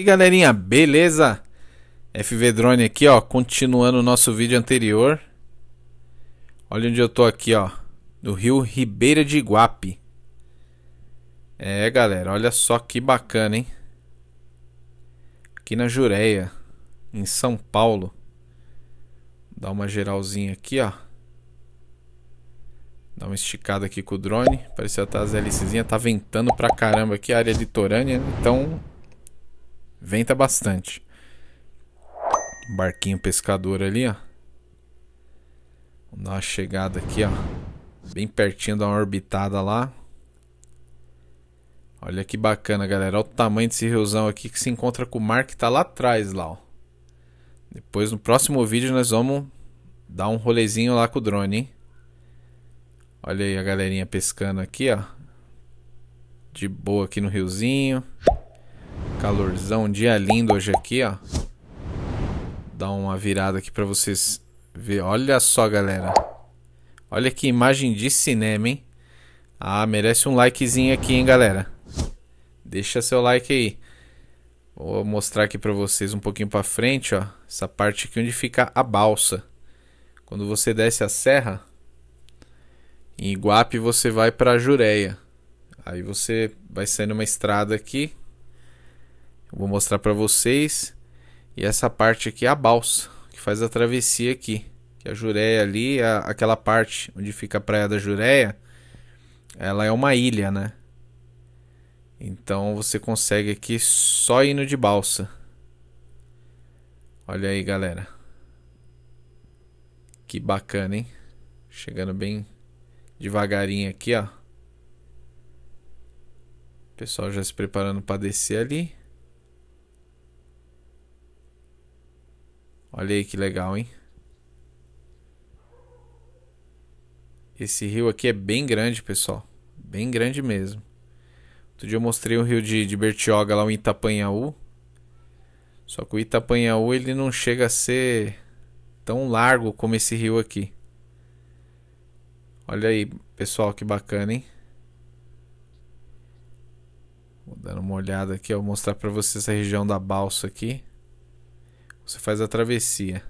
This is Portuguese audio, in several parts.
E galerinha, beleza? FV Drone aqui, ó, continuando o nosso vídeo anterior. Olha onde eu tô aqui, ó, no rio Ribeira de Iguape. É, galera, olha só que bacana, hein? Aqui na Jureia, em São Paulo. Dá uma geralzinha aqui, ó. Dá uma esticada aqui com o drone. Pareceu até as hélicezinhas. Tá ventando pra caramba aqui a área litorânea. Então Venta bastante. Barquinho pescador ali, ó. Vamos dar uma chegada aqui, ó. Bem pertinho, dar uma orbitada lá. Olha que bacana, galera. Olha o tamanho desse riozão aqui que se encontra com o mar que tá lá atrás, lá, ó. Depois, no próximo vídeo, nós vamos dar um rolezinho lá com o drone, hein? Olha aí a galerinha pescando aqui, ó. De boa aqui no riozinho. Calorzão, dia lindo hoje aqui, ó. Dá uma virada aqui pra vocês verem. Olha só, galera. Olha que imagem de cinema, hein? Ah, merece um likezinho aqui, hein, galera. Deixa seu like aí. Vou mostrar aqui pra vocês um pouquinho pra frente, ó. Essa parte aqui onde fica a balsa. Quando você desce a serra, em Iguape você vai pra Jureia. Aí você vai sair uma estrada aqui Vou mostrar para vocês. E essa parte aqui é a balsa, que faz a travessia aqui. Que a Jureia ali, a, aquela parte onde fica a Praia da Jureia, ela é uma ilha, né? Então você consegue aqui só indo de balsa. Olha aí, galera. Que bacana, hein? Chegando bem devagarinho aqui, ó. O pessoal já se preparando para descer ali. Olha aí que legal, hein? Esse rio aqui é bem grande, pessoal. Bem grande mesmo. Outro dia eu mostrei o rio de, de Bertioga lá, o Itapanhaú. Só que o Itapanhaú ele não chega a ser tão largo como esse rio aqui. Olha aí, pessoal, que bacana, hein? Vou dar uma olhada aqui, vou mostrar para vocês a região da balsa aqui. Você faz a travessia.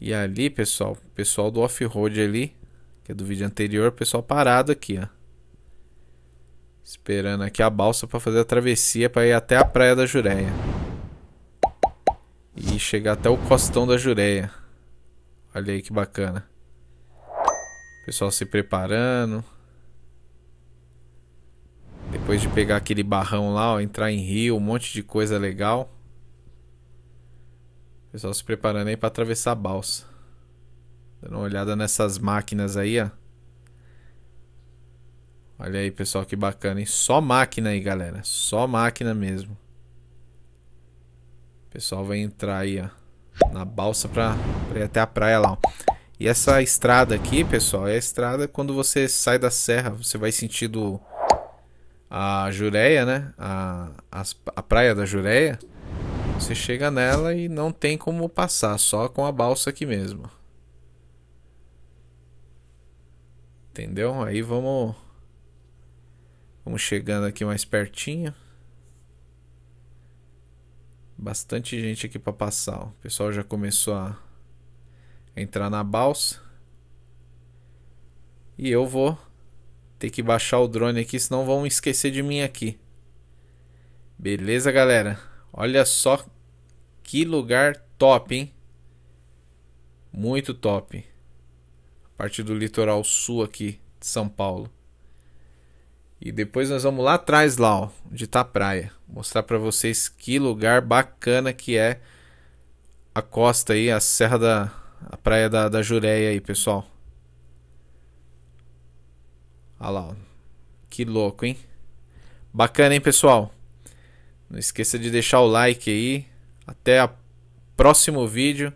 E ali, pessoal, o pessoal do off-road ali, que é do vídeo anterior, pessoal parado aqui, ó. Esperando aqui a balsa para fazer a travessia para ir até a praia da Jureia. E chegar até o costão da Jureia. Olha aí que bacana. pessoal se preparando. Depois de pegar aquele barrão lá, ó, entrar em rio, um monte de coisa legal. Pessoal se preparando aí para atravessar a balsa. Dando uma olhada nessas máquinas aí, ó. Olha aí, pessoal, que bacana, hein? Só máquina aí, galera. Só máquina mesmo. O pessoal vai entrar aí, ó. Na balsa pra, pra ir até a praia lá, ó. E essa estrada aqui, pessoal, é a estrada quando você sai da serra. Você vai sentido a Jureia, né? A, a, a praia da Jureia. Você chega nela e não tem como passar, só com a balsa aqui mesmo. Entendeu? Aí vamos vamos chegando aqui mais pertinho. Bastante gente aqui para passar. O pessoal já começou a entrar na balsa. E eu vou ter que baixar o drone aqui, senão vão esquecer de mim aqui. Beleza, galera? Olha só que lugar top, hein? Muito top. A partir do litoral sul aqui de São Paulo. E depois nós vamos lá atrás lá, ó, onde tá a praia, mostrar para vocês que lugar bacana que é a costa aí, a serra da a praia da, da Jureia aí, pessoal. Olha lá, ó. que louco, hein? Bacana, hein, pessoal? Não esqueça de deixar o like aí. Até o próximo vídeo.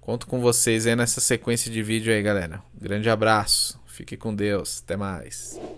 Conto com vocês aí nessa sequência de vídeo aí, galera. grande abraço. Fique com Deus. Até mais.